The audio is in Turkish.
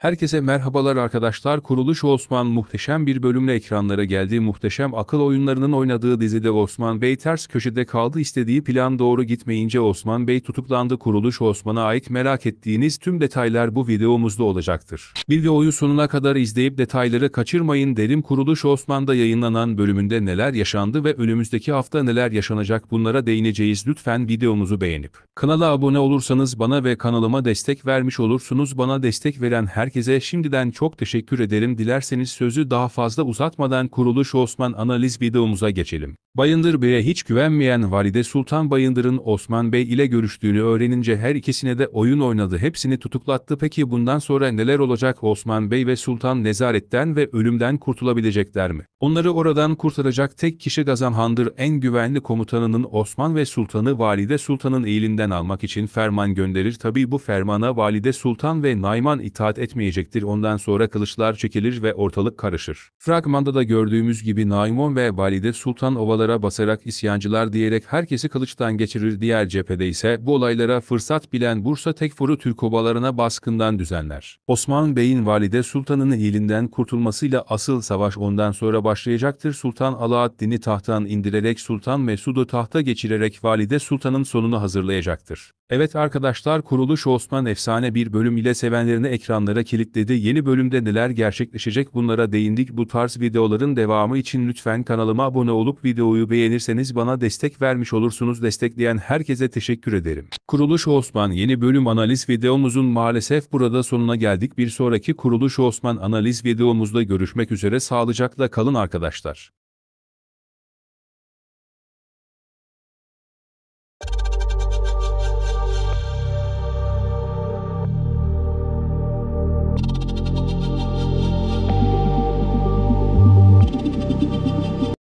Herkese merhabalar arkadaşlar. Kuruluş Osman muhteşem bir bölümle ekranlara geldi. Muhteşem akıl oyunlarının oynadığı dizide Osman Bey ters köşede kaldı. İstediği plan doğru gitmeyince Osman Bey tutuklandı. Kuruluş Osman'a ait merak ettiğiniz tüm detaylar bu videomuzda olacaktır. Videoyu sonuna kadar izleyip detayları kaçırmayın derim. Kuruluş Osman'da yayınlanan bölümünde neler yaşandı ve önümüzdeki hafta neler yaşanacak bunlara değineceğiz. Lütfen videomuzu beğenip kanala abone olursanız bana ve kanalıma destek vermiş olursunuz. Bana destek veren her herkese şimdiden çok teşekkür ederim. Dilerseniz sözü daha fazla uzatmadan kuruluş Osman analiz videomuza geçelim. Bayındır Bey'e hiç güvenmeyen Valide Sultan Bayındır'ın Osman Bey ile görüştüğünü öğrenince her ikisine de oyun oynadı hepsini tutuklattı. Peki bundan sonra neler olacak Osman Bey ve Sultan nezaretten ve ölümden kurtulabilecekler mi? Onları oradan kurtaracak tek kişi Gazanhan'dır en güvenli komutanının Osman ve Sultan'ı Valide Sultan'ın elinden almak için ferman gönderir. Tabi bu fermana Valide Sultan ve Nayman itaat etmiyor etmeyecektir ondan sonra kılıçlar çekilir ve ortalık karışır. Fragmanda da gördüğümüz gibi Naimon ve Valide Sultan ovalara basarak isyancılar diyerek herkesi kılıçtan geçirir diğer cephede ise bu olaylara fırsat bilen Bursa Tekfur'u Türk obalarına baskından düzenler. Osman Bey'in Valide Sultan'ın elinden kurtulmasıyla asıl savaş ondan sonra başlayacaktır. Sultan Alaaddin'i tahttan indirerek Sultan Mesud'u tahta geçirerek Valide Sultan'ın sonunu hazırlayacaktır. Evet arkadaşlar Kuruluş Osman Efsane bir bölüm ile sevenlerini ekranlara kilitledi. Yeni bölümde neler gerçekleşecek bunlara değindik. Bu tarz videoların devamı için lütfen kanalıma abone olup videoyu beğenirseniz bana destek vermiş olursunuz. Destekleyen herkese teşekkür ederim. Kuruluş Osman yeni bölüm analiz videomuzun maalesef burada sonuna geldik. Bir sonraki Kuruluş Osman analiz videomuzda görüşmek üzere. Sağlıcakla kalın arkadaşlar.